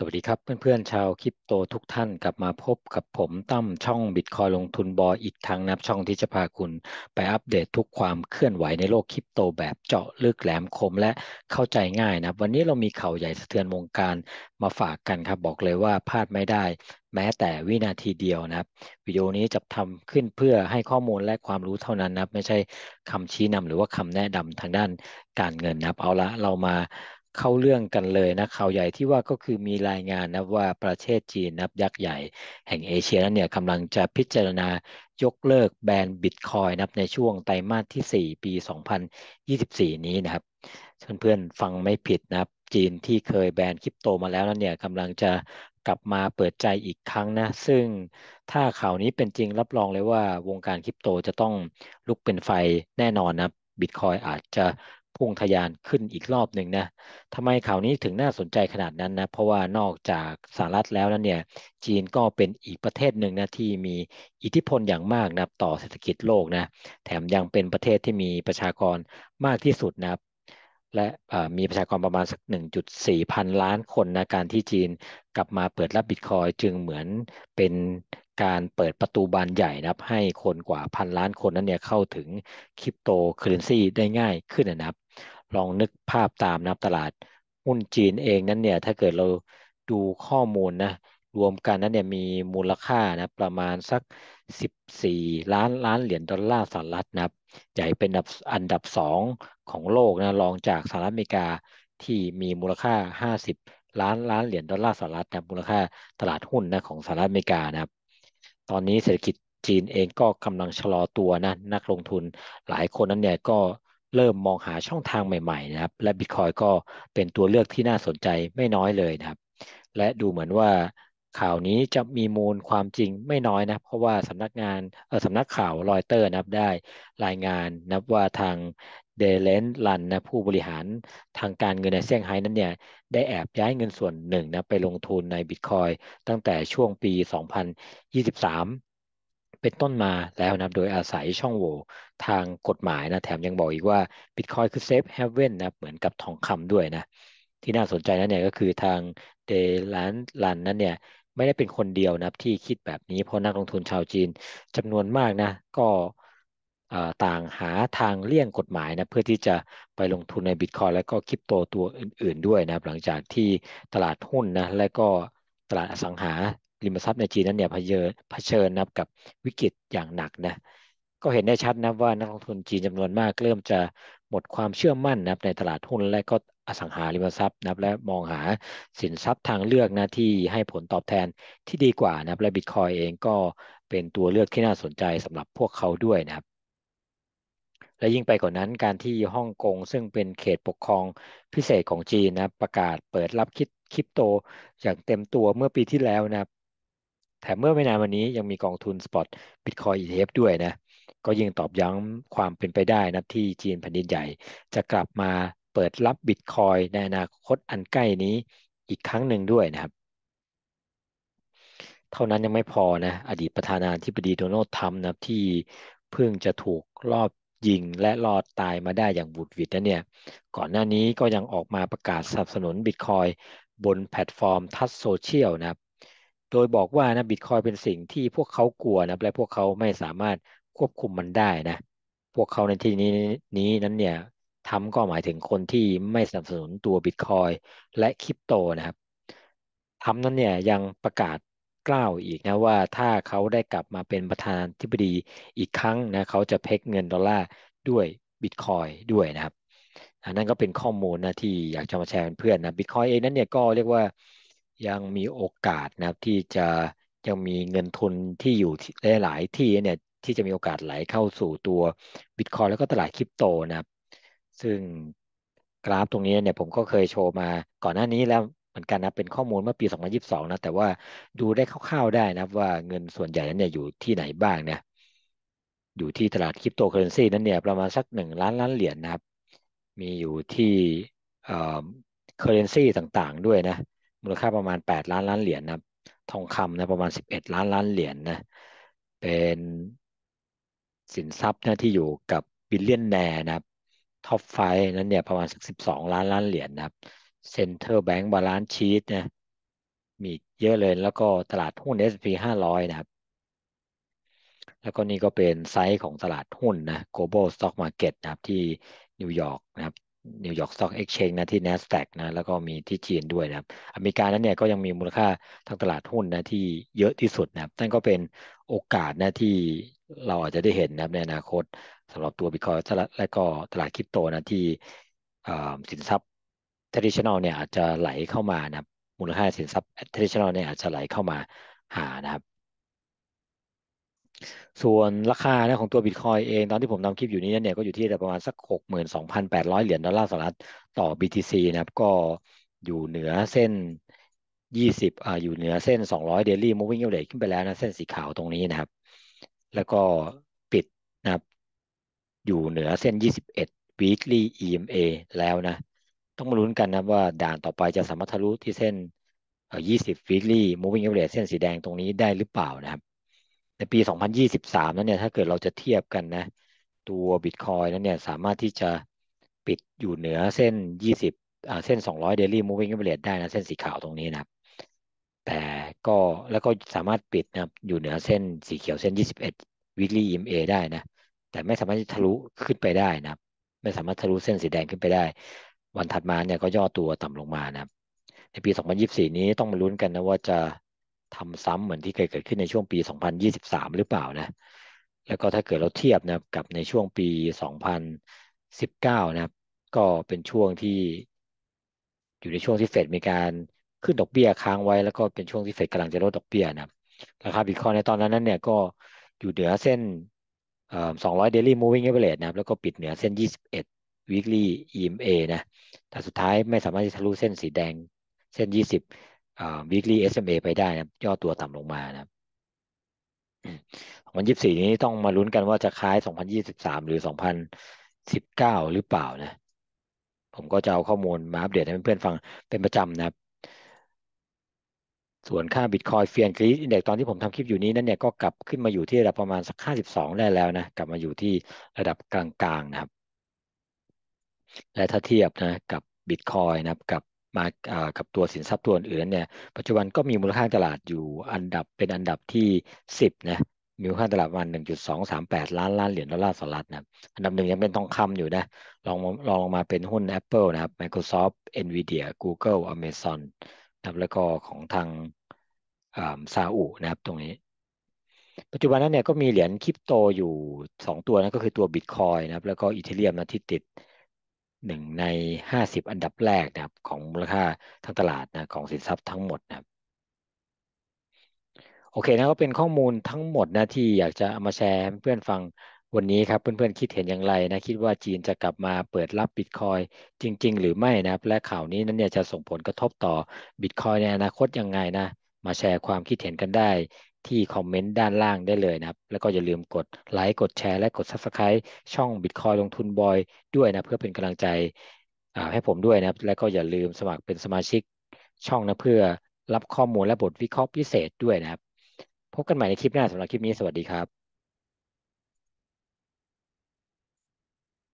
สวัสดีครับเพื่อนๆชาวคริปโตทุกท่าน กลับมาพบกับผมตั้มช่องบิตคอยลงทุนบออีกทางนับ ช่องที่จะพาคุณไปอัปเดตทุกความเคลื่อนไหวในโลกคริปโตแบบเจาะลึก แหลมคมและเข้าใจง่ายนะ วันนี้เรามีข่าวใหญ่สะเทือนวงการมาฝากกันครับบอกเลยว่าพลาดไม่ได้ แม้แต่วินาทีเดียวนะครับวิดีโอนี้จะทำขึ้นเพื่อให้ข้อมูลและความรู้เท่านั้นนะไม่ใช่คำชี้นำหรือว่าคำแนะนำทางด้านการเงินนะครับเอาละเรามาเข้าเรื่องกันเลยนะข่าวใหญ่ที่ว่าก็คือมีรายงานนะว่าประเทศจีนนับยักษ์ใหญ่ แห่งเอเชียนั้นเนี่ยกำลังจะพิจารณายกเลิกแบนบิตคอยนับในช่วงไตรมาสที่ 4 ปี 2024 นี้นะครับ เพื่อนๆฟังไม่ผิดนะจีนที่เคยแบนคริปโตมาแล้วนั้นเนี่ยกำลังจะกลับมาเปิดใจอีกครั้งนะ ซึ่ง ถ้าข่าวนี้เป็นจริงรับรองเลยว่าวงการคริปโตจะต้องลุกเป็นไฟแน่นอนนะบิตคอยอาจจะพุ่งทะยานขึ้นอีกรอบหนึ่งนะทำไมข่าวนี้ถึงน่าสนใจขนาดนั้นนะ เพราะว่านอกจากสหรัฐแล้วนั้นเนี่ย จีนก็เป็นอีกประเทศหนึ่งนะที่มีอิทธิพลอย่างมากนะต่อเศรษฐกิจโลกนะ แถมยังเป็นประเทศที่มีประชากรมากที่สุดนะ และมีประชากรประมาณสัก1.4พันล้านคนนะ การที่จีนกลับมาเปิดรับบิตคอยจึงเหมือนเป็นการเปิดประตูบานใหญ่นะครับให้คนกว่าพันล้านคนนั้นเนี่ยเข้าถึงคริปโตเคอเรนซีได้ง่ายขึ้นนะครับลองนึกภาพตามนะครับตลาดหุ้นจีนเองนั้นเนี่ยถ้าเกิดเราดูข้อมูลนะรวมกันนั้นเนี่ยมีมูลค่านะประมาณสัก 14 ล้านล้านเหรียญดอลลาร์สหรัฐนะครับใหญ่เป็นอันดับ 2 ของโลกนะรองจากสหรัฐอเมริกาที่มีมูลค่า 50 ล้านล้านเหรียญดอลลาร์สหรัฐนะมูลค่าตลาดหุ้นนะของสหรัฐอเมริกานะครับตอนนี้เศรษฐกิจจีนเองก็กำลังชะลอตัวนะนักลงทุนหลายคนนั้นเนี่ยก็เริ่มมองหาช่องทางใหม่ ๆนะครับ และบิตคอยก็เป็นตัวเลือกที่น่าสนใจไม่น้อยเลยนะครับและดูเหมือนว่าข่าวนี้จะมีมูลความจริงไม่น้อยนะ เพราะว่าสำนักงานสำนักข่าวรอยเตอร์นับได้รายงานนับว่าทางเดเลน ลันนะผู้บริหารทางการเงินในเซี่ยงไฮ้นั้นเนี่ยได้แอบย้ายเงินส่วนหนึ่งนะไปลงทุนในบิตคอยตั้งแต่ช่วงปี 2023 เป็นต้นมาแล้วนะโดยอาศัยช่องโหว่ทางกฎหมายนะแถมยังบอกอีกว่าบิตคอยคือเซฟเฮเว่นนะเหมือนกับทองคำด้วยนะ ที่น่าสนใจนั้นเนี่ยก็คือทางเดลันลันนั้นเนี่ยไม่ได้เป็นคนเดียวนะที่คิดแบบนี้เพราะนักลงทุนชาวจีนจำนวนมากนะ ก็ต่างหาทางเลี่ยงกฎหมายนะเพื่อที่จะไปลงทุนในบิตคอยและก็คริปโตตัวอื่นๆด้วยนะหลังจากที่ตลาดหุ้นนะและก็ตลาดอสังหาริมทรัพย์ในจีนนั้นเนี่ยเผชิญเผชินะกับวิกฤตอย่างหนักนะก็เห็นได้ชัดนะว่านักลงทุนจีนจำนวนมาก เริ่มจะหมดความเชื่อมั่นนะในตลาดหุ้นและก็อสังหาริมทรัพย์นะครับและมองหาสินทรัพย์ทางเลือกนะที่ให้ผลตอบแทนที่ดีกว่านะครับและบิตคอยเองก็เป็นตัวเลือกที่น่าสนใจสำหรับพวกเขาด้วยนะครับ และยิ่งไปกว่านนั้นการที่ฮ่องกงซึ่งเป็นเขตปกครองพิเศษของจีนนะประกาศเปิดรับคิดคริปโตอย่างเต็มตัวเมื่อปีที่แล้วนะแถมเมื่อไม่นานวันนี้ยังมีกองทุนสปอตบิตคอยอีเทฟด้วยนะก็ยิ่งตอบย้ำความเป็นไปได้นะที่จีนแผ่นดินใหญ่ จะกลับมาเปิดรับบิตคอยในอนาคตอันใกล้นี้อีกครั้งหนึ่งด้วยนะครับ เท่านั้นยังไม่พอนะอดีตประธานาธิบดีโดนัลด์ทรัมป์นะที่เพิ่งจะถูกรอบยิงและรอดตายมาได้อย่างบุดวิดนะเนี่ยก่อนหน้านี้ก็ยังออกมาประกาศสนับสนุนบิตคอยบนแพลตฟอร์มทัสโซเชียลนะครับ โดยบอกว่านะบิตคอยเป็นสิ่งที่พวกเขากลัวนะและพวกเขาไม่สามารถควบคุมมันได้นะพวกเขาในที่นี้นี้นั้นเนี่ยทำก็หมายถึงคนที่ไม่สนับสนุนตัวบิตคอยและคริปโตนะครับทำนั้นเนี่ยยังประกาศกล่าวอีกนะว่าถ้าเขาได้กลับมาเป็นประธานาธิบดีอีกครั้งนะเขาจะเพกเงินดอลลาร์ด้วยบิตคอยด้วยนะครับ อันนั้นก็เป็นข้อมูลนะที่อยากจะมาแชร์เพื่อนนะบิตคอยเองนั้นเนี่ยก็เรียกว่ายังมีโอกาสนะครับที่จะยังมีเงินทุนที่อยู่หลายที่เนี่ยที่จะมีโอกาสไหลเข้าสู่ตัวบิตคอยแล้วก็ตลาดคริปโตนะครับซึ่งกราฟ ตรงนี้เนี่ยผมก็เคยโชว์มาก่อนหน้านี้แล้วเหมือนกันนะเป็นข้อมูลเมื่อปี2022นะแต่ว่าดูได้คร่าวๆได้นะว่าเงินส่วนใหญ่นั้นเนี่ยอยู่ที่ไหนบ้างเนี่ยอยู่ที่ตลาดคริปโตเคอเรนซีนั้นเนี่ยประมาณสักหนึ่งล้านล้านเหรียญนนะครับมีอยู่ที่เอ่อเคอเรนซีต่างๆ ด้วยนะมูลค่าประมาณ8ล้านล้านเหรียญนนะทองคำนะประมาณ11ล้านล้านเหรียญนนะเป็นสินทรัพย์นะที่อยู่กับบิลเลียนแนนะครับท็อปไฟนั้นเนี่ยประมาณสักสิบสองล้านล้านเหรียญนะครับเซ็นเตอร์แบงก์บาลานซ์ชีตนะมีเยอะเลย แล้วก็ตลาดหุ้น S&P 500นะครับ แล้วก็นี่ก็เป็นไซส์ของตลาดหุ้นนะ Global Stock Market นะครับ ที่นิวยอร์กนะครับนิวยอร์กสต็อกเอ็กชแนนนะที่ NASDAQ นะแล้วก็มีที่จีนด้วยนะครับอเมริกานั้นเนี่ยก็ยังมีมูลค่าทางตลาดหุ้นนะที่เยอะที่สุดนะครับนั่นก็เป็นโอกาสนะที่เราอาจจะได้เห็นนะครับ ในอนาคตสำหรับตัวบิตคอยและก็ตลาดคริปโตนะที่สินทรัพย์ traditional เนี่ยอาจจะไหลเข้ามานะมูลค่าสินทรัพย์ traditional เนี่ยอาจจะไหลเข้ามาหานะครับ ส่วนราคานยของตัวบิตคอยเอง ตอนที่ผมทำคลิปอยู่นี้เนี่ยก็อยู่ที่ประมาณสัก 62,800 เหรียญดอลลาร์สหรัฐต่อ BTC นะครับ ก็อยู่เหนือเส้น 20อ่าอยู่เหนือเส้น 200 daily moving average ขึ้นไปแล้วนะ เส้นสีขาวตรงนี้นะครับ แล้วก็อยู่เหนือเส้น21 weekly EMA แล้วนะ ต้องมาลุ้นกันนะว่าด่านต่อไปจะสามารถทะลุที่เส้น20 weekly moving average เส้นสีแดงตรงนี้ได้หรือเปล่านะครับในปี 2023นั้นเนี่ยถ้าเกิดเราจะเทียบกันนะ ตัว Bitcoin นั้นเนี่ยสามารถที่จะปิดอยู่เหนือเส้น20เส้น200 daily moving average ได้นะเส้นสีขาวตรงนี้นะแต่ก็แล้วก็สามารถปิดนะอยู่เหนือเส้นสีเขียวเส้น21 weekly EMA ได้นะแต่ไม่สามารถทะลุขึ้นไปได้นะไม่สามารถทะลุเส้นสีแดงขึ้นไปได้ วันถัดมาเนี่ยก็ย่อตัวต่ำลงมานะในปี2024นี้ต้องมาลุ้นกันนะว่าจะทำซ้ำเหมือนที่เคยเกิดขึ้นในช่วงปี2023หรือเปล่านะ แล้วก็ถ้าเกิดเราเทียบนะกับในช่วงปี2019นะครับ ก็เป็นช่วงที่อยู่ในช่วงที่เฟดมีการขึ้นดอกเบี้ยค้างไว้แล้วก็เป็นช่วงที่เฟดกำลังจะลดดอกเบี้ยนะราคาบิตคอยในตอนนั้นเนี่ยก็อยู่เหนือเส้นสองร้อยเดลี่มูวิ่งเอเวอเรสต์นะครับ แล้วก็ปิดเหนือเส้น 21 weekly EMA นะ แต่สุดท้ายไม่สามารถที่ทะลุเส้นสีแดง เส้น 20 weekly SMA ไปได้นะย่อตัวต่ำลงมานะ2024 นี้ต้องมาลุ้นกันว่าจะคล้าย 2023 หรือ 2019 หรือเปล่านะ ผมก็จะเอาข้อมูลมาอัปเดตให้เพื่อนๆฟังเป็นประจำนะครับส่วนค่าบิตคอยเฟียนกรีซอินเด็กตอนที่ผมทำคลิปอยู่นี้นั่นเนี่ยก็กลับขึ้นมาอยู่ที่ระดับประมาณสักห้าสิบสองได้แล้วนะกลับมาอยู่ที่ระดับกลางๆนะครับ และถ้าเทียบนะกับบิตคอยนะครับกับมากับตัวสินทรัพย์ตัวอื่นเนี่ยปัจจุบันก็มีมูลค่าตลาดอยู่อันดับเป็นอันดับที่สิบนะมีูลค่าตลาดประมาณแปดล้านล้านเหรียญดอลลาร์สหรัฐนะอันดับหนึ่งยังเป็นทองคำอยู่นะลองลองมาเป็นหุ้น Apple นะครับ Microsoft Nvidia Google Amazon นะครับแล้วก็ของทางซาอุนะครับตรงนี้ ปัจจุบันนั้นเนี่ยก็มีเหรียญคริปโตอยู่ 2 ตัวนะก็คือตัวบิตคอยนะครับ แล้วก็อีเทเรียมนะที่ติดหนึ่งใน 50 อันดับแรกนะครับ ของมูลค่าทางตลาดนะของสินทรัพย์ทั้งหมดนะครับ โอเคนะก็เป็นข้อมูลทั้งหมดนะที่อยากจะเอามาแชร์เพื่อนฟังวันนี้ครับเพื่อนๆคิดเห็นอย่างไรนะคิดว่าจีนจะกลับมาเปิดรับบิตคอยจริง ๆ หรือ ไม่ นะและข่าวนี้นั้นเนี่ยจะส่งผลกระทบต่อ บิตคอยในอนาคตยังไงนะ มาแชร์ความคิดเห็นกันได้ ที่ คอมเมนต์ ด้านล่างได้เลยนะแล้วก็ อย่าลืมกด ไลค์ กดแชร์ และกด Subscribe ช่อง Bitcoin ลงทุนบอย ด้วย นะเพื่อเป็นกำลังใจให้ผมด้วยนะแล้วก็อย่าลืมสมัครเป็นสมาชิกช่องนะเพื่อรับข้อมูลและบทวิเคราะห์พิเศษด้วยนะครับพบกันใหม่ในคลิปหน้าสำหรับคลิปนี้สวัสดีครับ